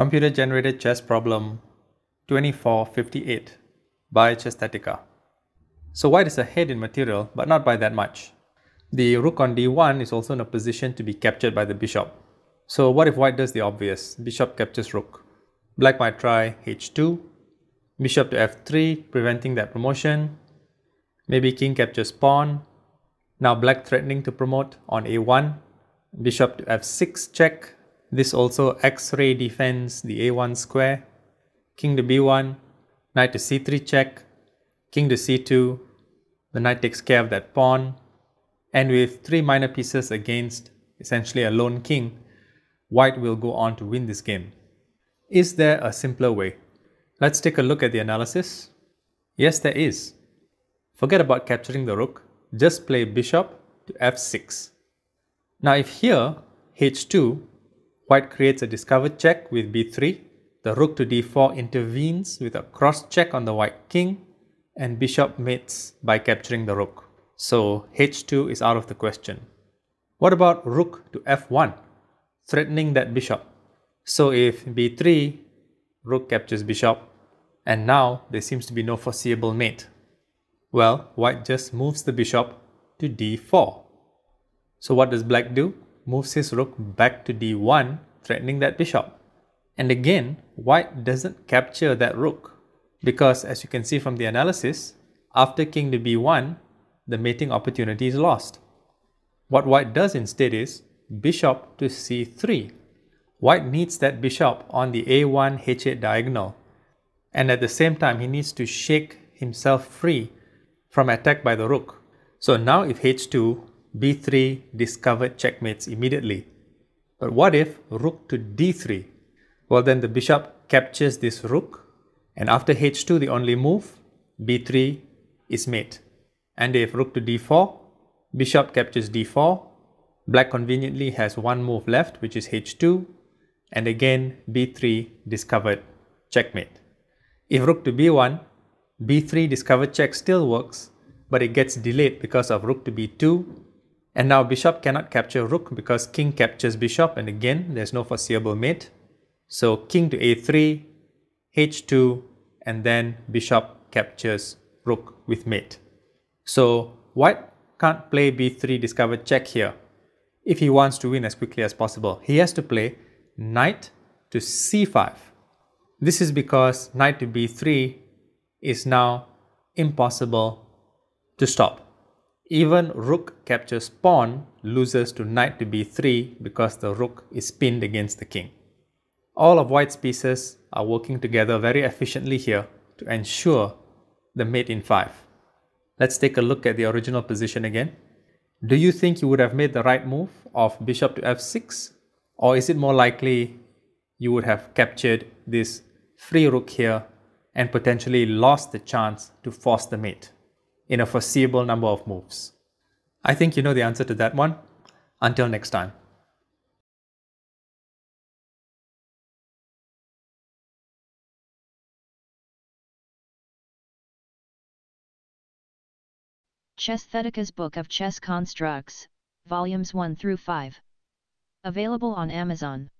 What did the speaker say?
Computer Generated Chess Problem 2458 by Chestetica. So white is ahead in material, but not by that much. The rook on d1 is also in a position to be captured by the bishop. So what if white does the obvious? Bishop captures rook. Black might try h2, bishop to f3, preventing that promotion. Maybe king captures pawn. Now black threatening to promote on a1, bishop to f6 check, this also x-ray defends the a1 square, king to b1, knight to c3 check, king to c2, the knight takes care of that pawn, and with three minor pieces against essentially a lone king, white will go on to win this game. Is there a simpler way? Let's take a look at the analysis. Yes, there is. Forget about capturing the rook, just play bishop to f6. Now if here, h2, White creates a discovered check with b3. The rook to d4 intervenes with a cross check on the white king and bishop mates by capturing the rook. So h2 is out of the question. What about rook to f1, threatening that bishop? So if b3, rook captures bishop, and now there seems to be no foreseeable mate. Well, white just moves the bishop to d4. So what does black do? moves his rook back to d1, threatening that bishop. And again, white doesn't capture that rook because as you can see from the analysis, after king to b1, the mating opportunity is lost. What white does instead is bishop to c3. White needs that bishop on the a1 h8 diagonal and at the same time he needs to shake himself free from attack by the rook. So now if h2, b3 discovered checkmates immediately. But what if rook to d3? Well, then the bishop captures this rook, and after h2, the only move, b3 is mate. And if rook to d4, bishop captures d4, black conveniently has one move left, which is h2, and again b3 discovered checkmate. If rook to b1, b3 discovered check still works, but it gets delayed because of rook to b2 and now bishop cannot capture rook because king captures bishop and again there's no foreseeable mate. So king to a3, h2 and then bishop captures rook with mate. So white can't play b3 discovered check here if he wants to win as quickly as possible. He has to play knight to c5. This is because knight to b3 is now impossible to stop. Even rook captures pawn loses to knight to b3 because the rook is pinned against the king. All of white's pieces are working together very efficiently here to ensure the mate in 5. Let's take a look at the original position again. Do you think you would have made the right move of bishop to f6? Or is it more likely you would have captured this free rook here and potentially lost the chance to force the mate? in a foreseeable number of moves? I think you know the answer to that one. Until next time. Chesthetica's Book of Chess Constructs, Volumes 1 through 5. Available on Amazon.